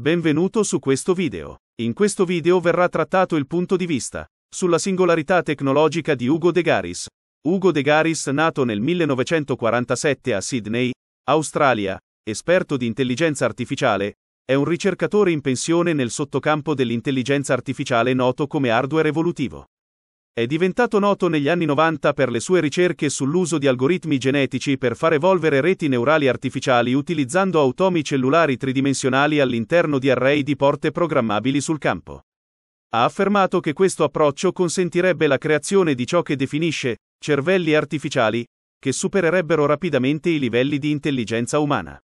Benvenuto su questo video. In questo video verrà trattato il punto di vista sulla singolarità tecnologica di Ugo De Garis. Ugo De Garis, nato nel 1947 a Sydney, Australia, esperto di intelligenza artificiale, è un ricercatore in pensione nel sottocampo dell'intelligenza artificiale noto come hardware evolutivo. È diventato noto negli anni 90 per le sue ricerche sull'uso di algoritmi genetici per far evolvere reti neurali artificiali utilizzando automi cellulari tridimensionali all'interno di array di porte programmabili sul campo. Ha affermato che questo approccio consentirebbe la creazione di ciò che definisce cervelli artificiali, che supererebbero rapidamente i livelli di intelligenza umana.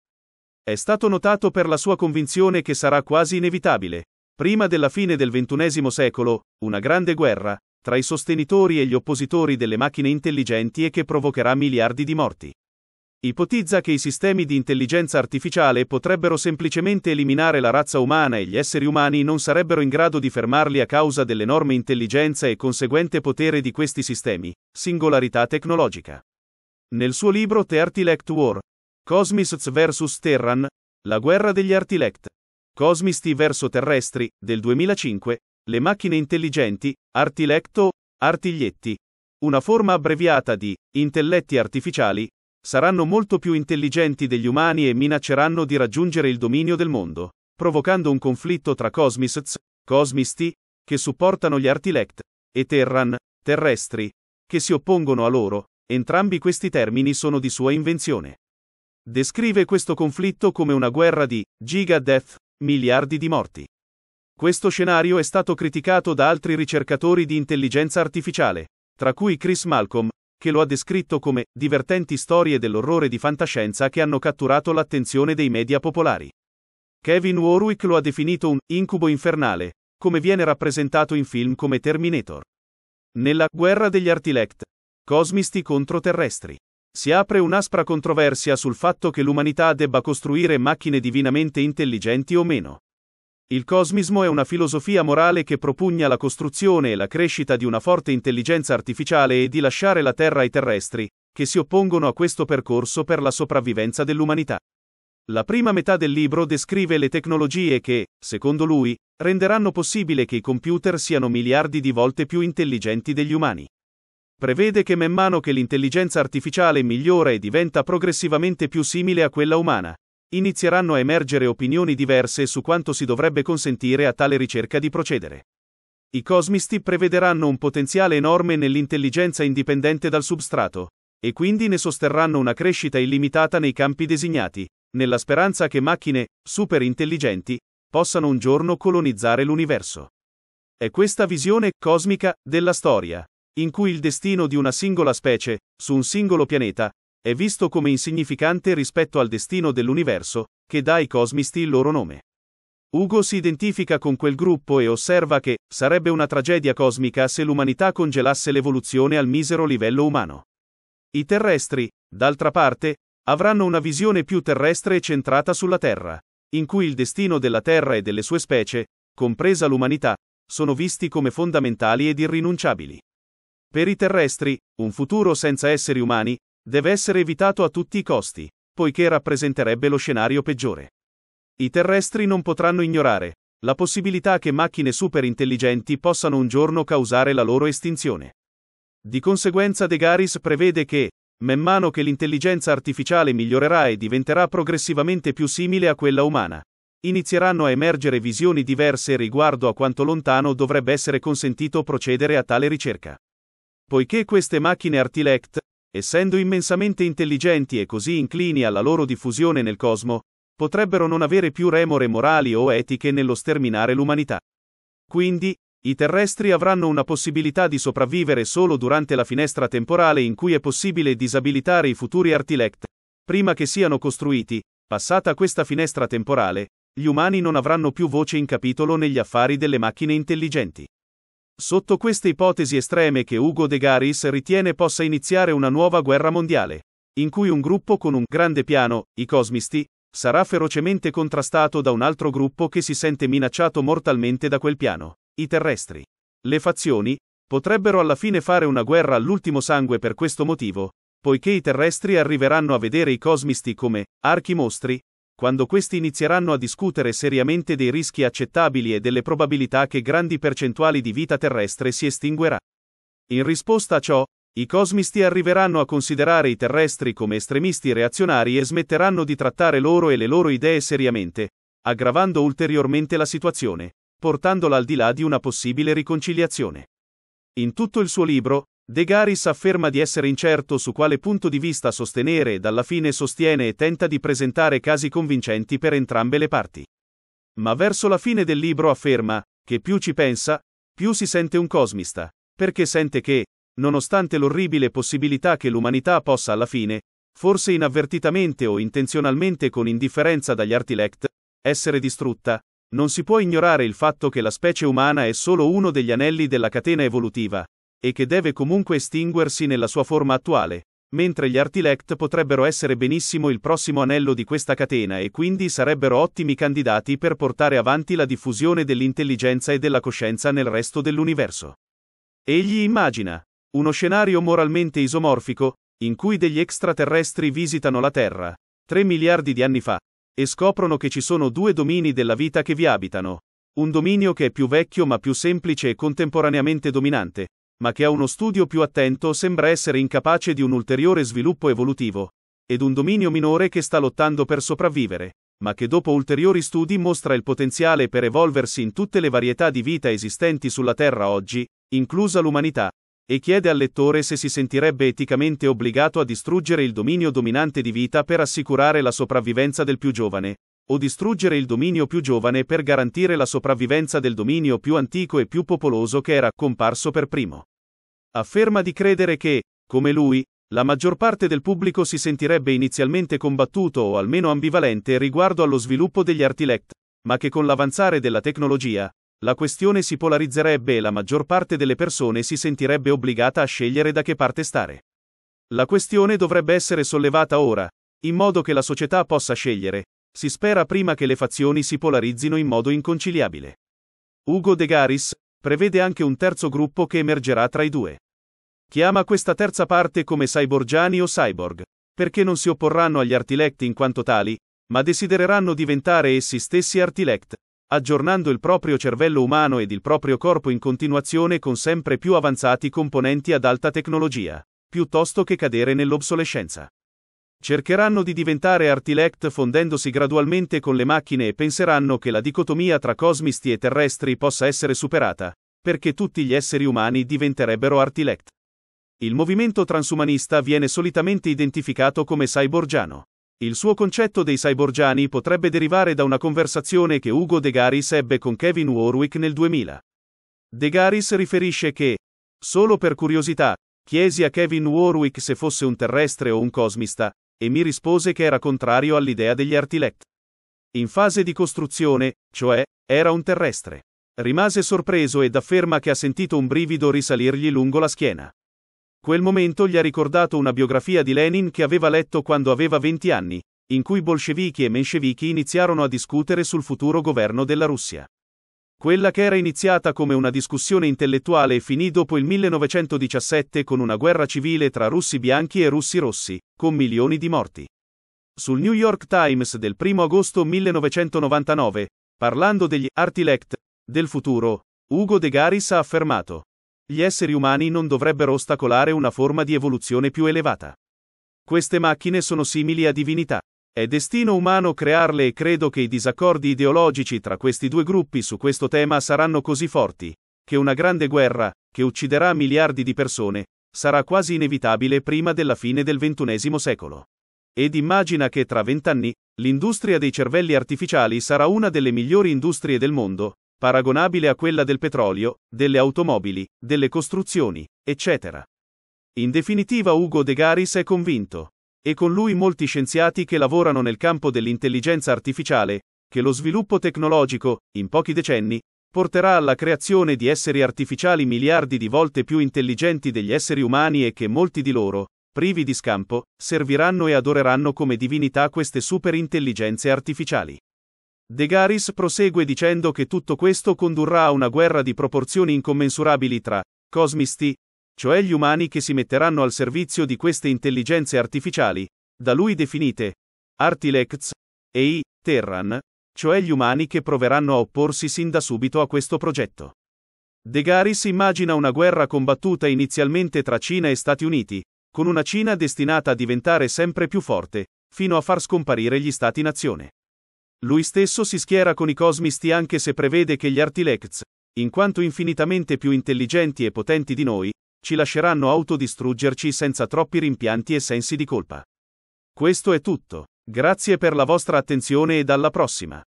È stato notato per la sua convinzione che sarà quasi inevitabile, prima della fine del XXI secolo, una grande guerra, tra i sostenitori e gli oppositori delle macchine intelligenti e che provocherà miliardi di morti. Ipotizza che i sistemi di intelligenza artificiale potrebbero semplicemente eliminare la razza umana e gli esseri umani non sarebbero in grado di fermarli a causa dell'enorme intelligenza e conseguente potere di questi sistemi, singolarità tecnologica. Nel suo libro The Artilect War, Cosmists vs. Terran, la guerra degli Artilect, Cosmisti verso Terrestri, del 2005, le macchine intelligenti, Artilecto, artiglietti. Una forma abbreviata di intelletti artificiali, saranno molto più intelligenti degli umani e minacceranno di raggiungere il dominio del mondo, provocando un conflitto tra cosmists, cosmisti, che supportano gli artilect, e terran, terrestri, che si oppongono a loro, entrambi questi termini sono di sua invenzione. Descrive questo conflitto come una guerra di giga death, miliardi di morti. Questo scenario è stato criticato da altri ricercatori di intelligenza artificiale, tra cui Chris Malcolm, che lo ha descritto come divertenti storie dell'orrore di fantascienza che hanno catturato l'attenzione dei media popolari. Kevin Warwick lo ha definito un incubo infernale, come viene rappresentato in film come Terminator. Nella Guerra degli Artilect, cosmisti contro terrestri. Si apre un'aspra controversia sul fatto che l'umanità debba costruire macchine divinamente intelligenti o meno. Il cosmismo è una filosofia morale che propugna la costruzione e la crescita di una forte intelligenza artificiale e di lasciare la Terra ai terrestri, che si oppongono a questo percorso per la sopravvivenza dell'umanità. La prima metà del libro descrive le tecnologie che, secondo lui, renderanno possibile che i computer siano miliardi di volte più intelligenti degli umani. Prevede che man mano che l'intelligenza artificiale migliora e diventa progressivamente più simile a quella umana, inizieranno a emergere opinioni diverse su quanto si dovrebbe consentire a tale ricerca di procedere. I cosmisti prevederanno un potenziale enorme nell'intelligenza indipendente dal substrato, e quindi ne sosterranno una crescita illimitata nei campi designati, nella speranza che macchine, super intelligenti, possano un giorno colonizzare l'universo. È questa visione cosmica della storia, in cui il destino di una singola specie, su un singolo pianeta, è visto come insignificante rispetto al destino dell'universo, che dà ai cosmisti il loro nome. Ugo si identifica con quel gruppo e osserva che sarebbe una tragedia cosmica se l'umanità congelasse l'evoluzione al misero livello umano. I terrestri, d'altra parte, avranno una visione più terrestre e centrata sulla Terra, in cui il destino della Terra e delle sue specie, compresa l'umanità, sono visti come fondamentali ed irrinunciabili. Per i terrestri, un futuro senza esseri umani Deve essere evitato a tutti i costi, poiché rappresenterebbe lo scenario peggiore. I terrestri non potranno ignorare la possibilità che macchine super intelligenti possano un giorno causare la loro estinzione. Di conseguenza De Garis prevede che, man mano che l'intelligenza artificiale migliorerà e diventerà progressivamente più simile a quella umana, inizieranno a emergere visioni diverse riguardo a quanto lontano dovrebbe essere consentito procedere a tale ricerca. Poiché queste macchine Artilect essendo immensamente intelligenti e così inclini alla loro diffusione nel cosmo, potrebbero non avere più remore morali o etiche nello sterminare l'umanità. Quindi, i terrestri avranno una possibilità di sopravvivere solo durante la finestra temporale in cui è possibile disabilitare i futuri Artilect. Prima che siano costruiti, passata questa finestra temporale, gli umani non avranno più voce in capitolo negli affari delle macchine intelligenti. Sotto queste ipotesi estreme che Ugo De Garis ritiene possa iniziare una nuova guerra mondiale, in cui un gruppo con un grande piano, i cosmisti, sarà ferocemente contrastato da un altro gruppo che si sente minacciato mortalmente da quel piano, i terrestri. Le fazioni potrebbero alla fine fare una guerra all'ultimo sangue per questo motivo, poiché i terrestri arriveranno a vedere i cosmisti come archi mostri, quando questi inizieranno a discutere seriamente dei rischi accettabili e delle probabilità che grandi percentuali di vita terrestre si estinguerà. In risposta a ciò, i cosmisti arriveranno a considerare i terrestri come estremisti reazionari e smetteranno di trattare loro e le loro idee seriamente, aggravando ulteriormente la situazione, portandola al di là di una possibile riconciliazione. In tutto il suo libro, De Garis afferma di essere incerto su quale punto di vista sostenere ed alla fine sostiene e tenta di presentare casi convincenti per entrambe le parti. Ma verso la fine del libro afferma che più ci pensa, più si sente un cosmista, perché sente che, nonostante l'orribile possibilità che l'umanità possa alla fine, forse inavvertitamente o intenzionalmente con indifferenza dagli artilect, essere distrutta, non si può ignorare il fatto che la specie umana è solo uno degli anelli della catena evolutiva, e che deve comunque estinguersi nella sua forma attuale, mentre gli Artilect potrebbero essere benissimo il prossimo anello di questa catena e quindi sarebbero ottimi candidati per portare avanti la diffusione dell'intelligenza e della coscienza nel resto dell'universo. Egli immagina uno scenario moralmente isomorfico, in cui degli extraterrestri visitano la Terra, 3 miliardi di anni fa, e scoprono che ci sono due domini della vita che vi abitano, un dominio che è più vecchio ma più semplice e contemporaneamente dominante, ma che a uno studio più attento sembra essere incapace di un ulteriore sviluppo evolutivo, ed un dominio minore che sta lottando per sopravvivere, ma che dopo ulteriori studi mostra il potenziale per evolversi in tutte le varietà di vita esistenti sulla Terra oggi, inclusa l'umanità, e chiede al lettore se si sentirebbe eticamente obbligato a distruggere il dominio dominante di vita per assicurare la sopravvivenza del più giovane, o distruggere il dominio più giovane per garantire la sopravvivenza del dominio più antico e più popoloso che era comparso per primo. Afferma di credere che, come lui, la maggior parte del pubblico si sentirebbe inizialmente combattuto o almeno ambivalente riguardo allo sviluppo degli Artilect, ma che con l'avanzare della tecnologia, la questione si polarizzerebbe e la maggior parte delle persone si sentirebbe obbligata a scegliere da che parte stare. La questione dovrebbe essere sollevata ora, in modo che la società possa scegliere, si spera prima che le fazioni si polarizzino in modo inconciliabile. Ugo De Garis prevede anche un terzo gruppo che emergerà tra i due. Chiama questa terza parte come cyborgiani o cyborg, perché non si opporranno agli artilect in quanto tali, ma desidereranno diventare essi stessi artilect, aggiornando il proprio cervello umano ed il proprio corpo in continuazione con sempre più avanzati componenti ad alta tecnologia, piuttosto che cadere nell'obsolescenza. Cercheranno di diventare artilect fondendosi gradualmente con le macchine e penseranno che la dicotomia tra cosmisti e terrestri possa essere superata, perché tutti gli esseri umani diventerebbero artilect. Il movimento transumanista viene solitamente identificato come cyborgiano. Il suo concetto dei cyborgiani potrebbe derivare da una conversazione che Ugo De Garis ebbe con Kevin Warwick nel 2000. De Garis riferisce che, solo per curiosità, chiesi a Kevin Warwick se fosse un terrestre o un cosmista, e mi rispose che era contrario all'idea degli Artilect. In fase di costruzione, cioè, era un terrestre. Rimase sorpreso ed afferma che ha sentito un brivido risalirgli lungo la schiena. Quel momento gli ha ricordato una biografia di Lenin che aveva letto quando aveva 20 anni, in cui bolscevichi e menscevichi iniziarono a discutere sul futuro governo della Russia. Quella che era iniziata come una discussione intellettuale finì dopo il 1917 con una guerra civile tra russi bianchi e russi rossi, con milioni di morti. Sul New York Times del 1 agosto 1999, parlando degli Artilect del futuro, Ugo De Garis ha affermato gli esseri umani non dovrebbero ostacolare una forma di evoluzione più elevata. Queste macchine sono simili a divinità. È destino umano crearle e credo che i disaccordi ideologici tra questi due gruppi su questo tema saranno così forti, che una grande guerra, che ucciderà miliardi di persone, sarà quasi inevitabile prima della fine del XXI secolo. Ed immagina che tra vent'anni, l'industria dei cervelli artificiali sarà una delle migliori industrie del mondo, paragonabile a quella del petrolio, delle automobili, delle costruzioni, eccetera. In definitiva Ugo De Garis è convinto, e con lui molti scienziati che lavorano nel campo dell'intelligenza artificiale, che lo sviluppo tecnologico, in pochi decenni, porterà alla creazione di esseri artificiali miliardi di volte più intelligenti degli esseri umani e che molti di loro, privi di scampo, serviranno e adoreranno come divinità queste superintelligenze artificiali. De Garis prosegue dicendo che tutto questo condurrà a una guerra di proporzioni incommensurabili tra cosmisti, cioè gli umani che si metteranno al servizio di queste intelligenze artificiali, da lui definite Artilects, e i Terran, cioè gli umani che proveranno a opporsi sin da subito a questo progetto. De Garis immagina una guerra combattuta inizialmente tra Cina e Stati Uniti, con una Cina destinata a diventare sempre più forte, fino a far scomparire gli Stati-nazione. Lui stesso si schiera con i cosmisti anche se prevede che gli Artilects, in quanto infinitamente più intelligenti e potenti di noi, ci lasceranno autodistruggerci senza troppi rimpianti e sensi di colpa. Questo è tutto. Grazie per la vostra attenzione e alla prossima.